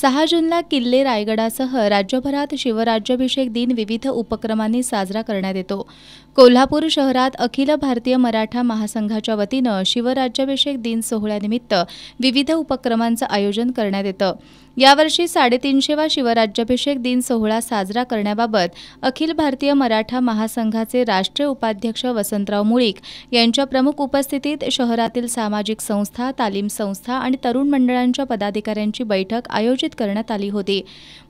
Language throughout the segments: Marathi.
सहा जूनला किल्ले रायगडासह राज्यभरात शिवराज्याभिषेक दिन विविध उपक्रमांनी साजरा करण्यात येतो कोल्हापूर शहरात अखिल भारतीय मराठा महासंघाच्या वतीनं शिवराज्याभिषेक दिन सोहळ्यानिमित्त विविध उपक्रमांचं आयोजन करण्यात येतं यावर्षी साडेतीनशेवा शिवराज्याभिषेक दिन सोहळा साजरा करण्याबाबत अखिल भारतीय मराठा महासंघाचे राष्ट्रीय उपाध्यक्ष वसंतराव मुळीक यांच्या प्रमुख उपस्थितीत शहरातील सामाजिक संस्था तालीम संस्था आणि तरुण मंडळांच्या पदाधिकाऱ्यांची बैठक आयोजित करण्यात आली होती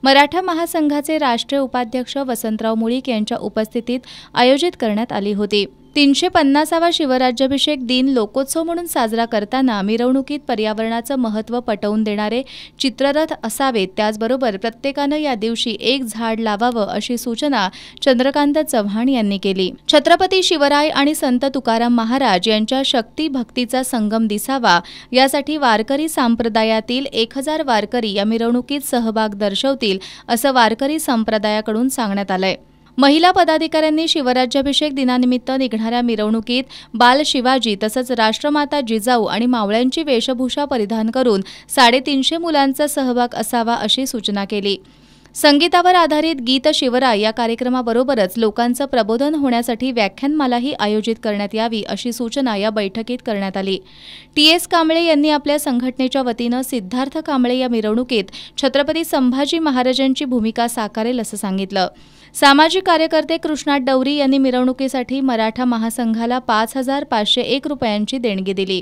मराठा महासंघाचे राष्ट्रीय उपाध्यक्ष वसंतराव मुळीक यांच्या उपस्थितीत आयोजित करण्यात आली होती तीनशे पन्नासावा शिवराज्याभिषेक दिन लोकोत्सव म्हणून साजरा करताना मिरवणुकीत पर्यावरणाचं महत्त्व पटवून देणारे चित्ररथ असावेत त्याचबरोबर प्रत्येकानं या दिवशी एक झाड लावावं अशी सूचना चंद्रकांत चव्हाण यांनी केली छत्रपती शिवराय आणि संत तुकाराम महाराज यांच्या शक्ती भक्तीचा संगम दिसावा यासाठी वारकरी संप्रदायातील एक हजार वारकरी या मिरवणुकीत सहभाग दर्शवतील असं वारकरी संप्रदायाकडून सांगण्यात आलंय महिला पदाधिकाऱ्यांनी शिवराज्याभिषेक दिनानिमित्त निघणाऱ्या मिरवणुकीत बाल शिवाजी तसंच राष्ट्रमाता जिजाऊ आणि मावळ्यांची वेशभूषा परिधान करून साडेतीनशे मुलांचा सहभाग असावा अशी सूचना केली संगीतावर आधारित गीत शिवरा या कार्यक्रमाबरोबरच लोकांचं प्रबोधन होण्यासाठी व्याख्यानमालाही आयोजित करण्यात यावी अशी सूचना या बैठकीत करण्यात आली टी एस कांबळे यांनी आपल्या संघटनेच्या वतीनं सिद्धार्थ कांबळे या मिरवणुकीत छत्रपती संभाजी महाराजांची भूमिका साकारेल असं सांगितलं सामाजिक कार्यकर्ते कृष्णा डवरी यांनी मिरवणुकीसाठी मराठा महासंघाला पाच हजार पाचशे एक रुपयांची देणगी दिली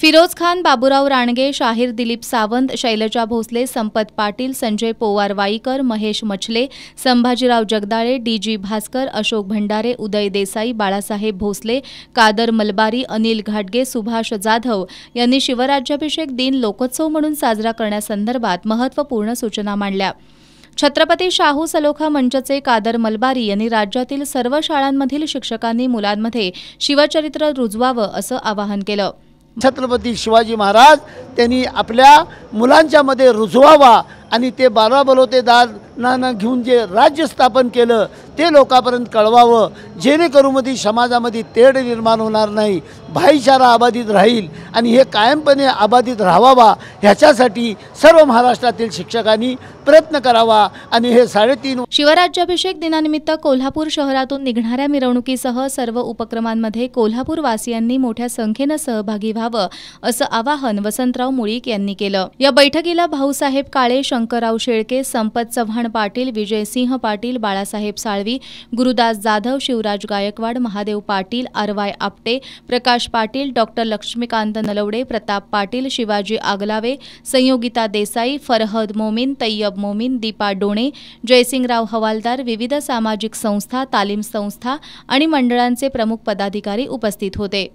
फिरोज खान बाबुराव राणगे शाहीर दिलीप सावंत शैलजा भोसले संपत पाटील संजय पोवार वाईकर महेश मछले संभाजीराव जगदाळे डी जी भास्कर अशोक भंडारे उदय देसाई बाळासाहेब भोसले कादर मलबारी अनिल घाटगे सुभाष जाधव यांनी शिवराज्याभिषेक दिन लोकोत्सव म्हणून साजरा करण्यासंदर्भात महत्त्वपूर्ण सूचना मांडल्या छत्रपती शाहू सलोखा मंचचे कादर मलबारी यांनी राज्यातील सर्व शाळांमधील शिक्षकांनी मुलांमध्ये शिवचरित्र रुजवावं असं आवाहन केलं छत्रपती शिवाजी महाराज त्यांनी आपल्या मुलांच्यामध्ये रुजवावा आणि ते बारा बलोतेदार ना घेऊन जे राज्य स्थापन केलं ते लोकांपर्यंत कळवावं जेणेकरून मधी समाजामध्ये तेढ निर्माण होणार नाही भाईचारा अबाधित राहील आणि हे कायमपणे अबाधित राहावा ह्याच्यासाठी सर्व महाराष्ट्रातील शिक्षकांनी प्रयत्न करावा आणि हे साडेतीन शिवराज्याभिषेक दिनानिमित्त कोल्हापूर शहरातून निघणाऱ्या मिरवणुकीसह सर्व उपक्रमांमध्ये कोल्हापूर कोल्हापूरवासियांनी मोठ्या संख्येनं सहभागी व्हावं असं आवाहन वसंतराव मुळीक यांनी केलं या बैठकीला भाऊसाहेब काळे शंकरराव शेळके संपत चव्हाण पाटील विजयसिंह पाटील बाळासाहेब साळवी गुरुदास जाधव शिवराज गायकवाड महादेव पाटील आरवाय आपटे प्रकाश पाटील डॉक्टर लक्ष्मीकांत नलवडे प्रताप पाटील शिवाजी आगलावे संयोगिता देसाई फरहद मोमीन तय्यब मोमीन दीपा डोणे जयसिंगराव हवालदार विविध सामाजिक संस्था तालीम संस्था आणि मंडळांचे प्रमुख पदाधिकारी उपस्थित होते